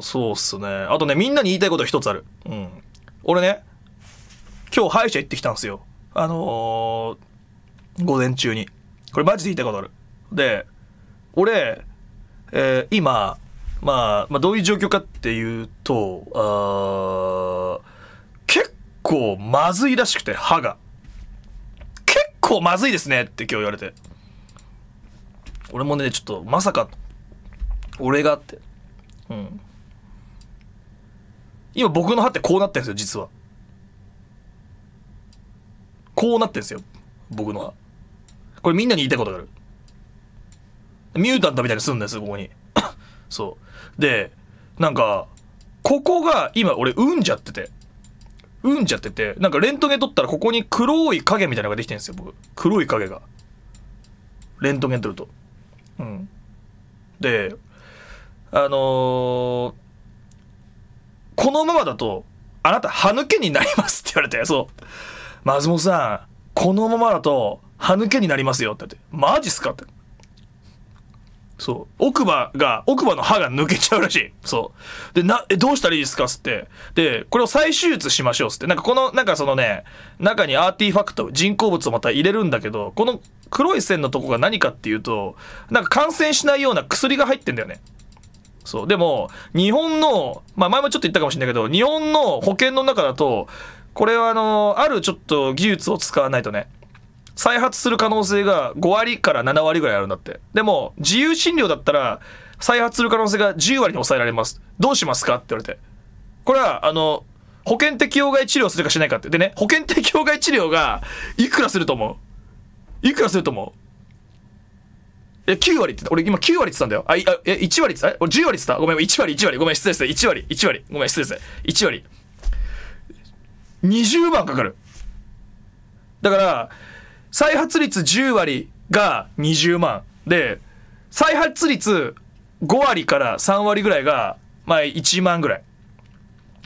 そうっすね。あとね、みんなに言いたいこと一つある。うん。俺ね、今日歯医者行ってきたんですよ。あのー、午前中に。これマジで言いたいことある。で、俺、えー、今、まあ、まあ、どういう状況かっていうと、あ結構まずいらしくて、歯が。結構まずいですねって今日言われて。俺もね、ちょっとまさか、俺がって。うん。今僕の歯ってこうなってるんですよ、実は。こうなってるんですよ、僕の歯。これみんなに言いたいことがある。ミュータントみたいにすんですここに。そう。で、なんか、ここが今俺うんじゃってて。うんじゃってて、なんかレントゲン撮ったらここに黒い影みたいなのができてるんですよ、僕。黒い影が。レントゲン撮ると。うん。で、あのー、このままだと、あなた、歯抜けになりますって言われて、そう。松本さん、このままだと、歯抜けになりますよって言って、マジっすかって。そう。奥歯が、奥歯の歯が抜けちゃうらしい。そう。で、な、え、どうしたらいいですかつって。で、これを再手術しましょうつって。なんかこの、なんかそのね、中にアーティファクト、人工物をまた入れるんだけど、この黒い線のとこが何かっていうと、なんか感染しないような薬が入ってんだよね。そう。でも、日本の、まあ前もちょっと言ったかもしれないけど、日本の保険の中だと、これはあの、あるちょっと技術を使わないとね、再発する可能性が5割から7割ぐらいあるんだって。でも、自由診療だったら、再発する可能性が10割に抑えられます。どうしますかって言われて。これは、あの、保険適用外治療するかしないかって。でね、保険適用外治療が、いくらすると思ういくらすると思うえ、9割って言った。俺今9割って言ったんだよ。あ、いえ、1割って言った俺10割って言ったごめん、1割、1割。ごめん、失礼です。1割、1割。ごめん、失礼です。1割。20万かかる。だから、再発率10割が20万。で、再発率5割から3割ぐらいが、まあ1万ぐらい。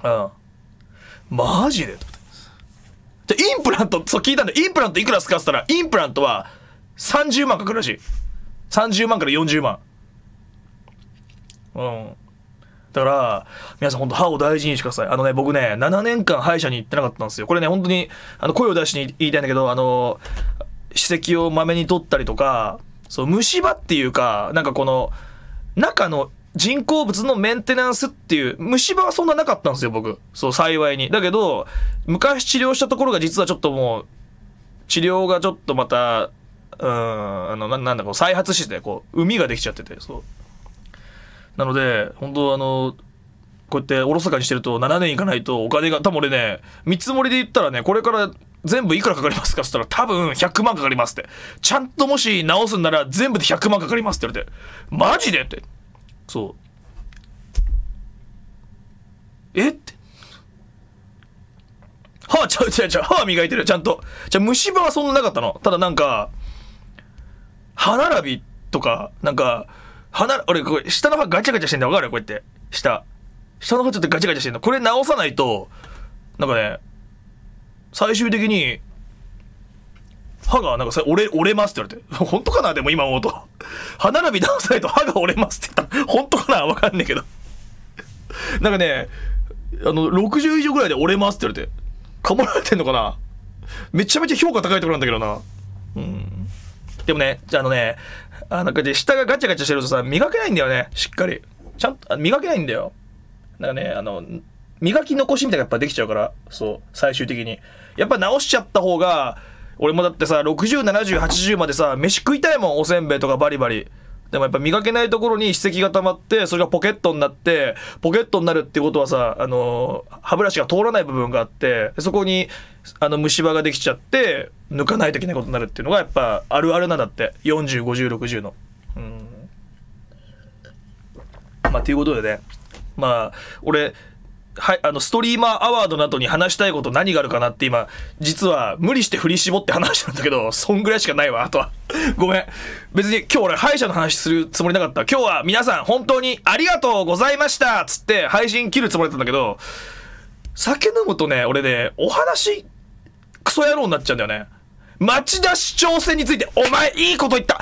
うん。マジでじゃインプラント、そう聞いたんだインプラントいくらすかってったら、インプラントは30万かかるらしい。30万から40万。うん。だから、皆さん本当歯を大事にしてください。あのね、僕ね、7年間歯医者に行ってなかったんですよ。これね、本当に、あの、声を出しに言いたいんだけど、あの、歯石をまめに取ったりとか、そう、虫歯っていうか、なんかこの、中の人工物のメンテナンスっていう、虫歯はそんななかったんですよ、僕。そう、幸いに。だけど、昔治療したところが実はちょっともう、治療がちょっとまたうんあのななんだこう再発してこう海ができちゃっててそうなので本当あのこうやっておろそかにしてると7年いかないとお金が多分俺ね見積もりで言ったらねこれから全部いくらかかりますかっつったら多分100万かかりますってちゃんともし直すんなら全部で100万かかりますって言われてマジでってそうえって歯、ちゃうちゃうちゃう歯、磨いてるちゃんとじゃ虫歯はそんななかったのただなんか歯並びとか、なんか、歯な、俺、これ、下の歯ガチャガチャしてんだ、わかるこうやって。下。下の歯ちょっとガチャガチャしてんの。これ直さないと、なんかね、最終的に、歯がなんかさ、折れ、折れますって言われて。本当かなでも今思うと。歯並び直さないと歯が折れますって言った。本当かなわかんねえけど。なんかね、あの、60以上ぐらいで折れますって言われて。かもられてんのかなめちゃめちゃ評価高いところなんだけどな。でもね、じゃあのね、あなんかで下がガチャガチャしてるとさ、磨けないんだよね、しっかり。ちゃんと、磨けないんだよ。なんかね、あの、磨き残しみたいなやっぱできちゃうから、そう、最終的に。やっぱ直しちゃった方が、俺もだってさ、60、70、80までさ、飯食いたいもん、おせんべいとかバリバリ。でもやっぱ磨けないところに歯石が溜まってそれがポケットになってポケットになるってことはさあの歯ブラシが通らない部分があってそこにあの虫歯ができちゃって抜かないといけないことになるっていうのがやっぱあるあるなんだって405060の。うんまあということでねまあ俺はい、あの、ストリーマーアワードなどに話したいこと何があるかなって今、実は無理して振り絞って話したんだけど、そんぐらいしかないわ、あとは。ごめん。別に今日俺歯医者の話するつもりなかった。今日は皆さん本当にありがとうございましたつって配信切るつもりだったんだけど、酒飲むとね、俺ね、お話、クソ野郎になっちゃうんだよね。町田市長選について、お前いいこと言った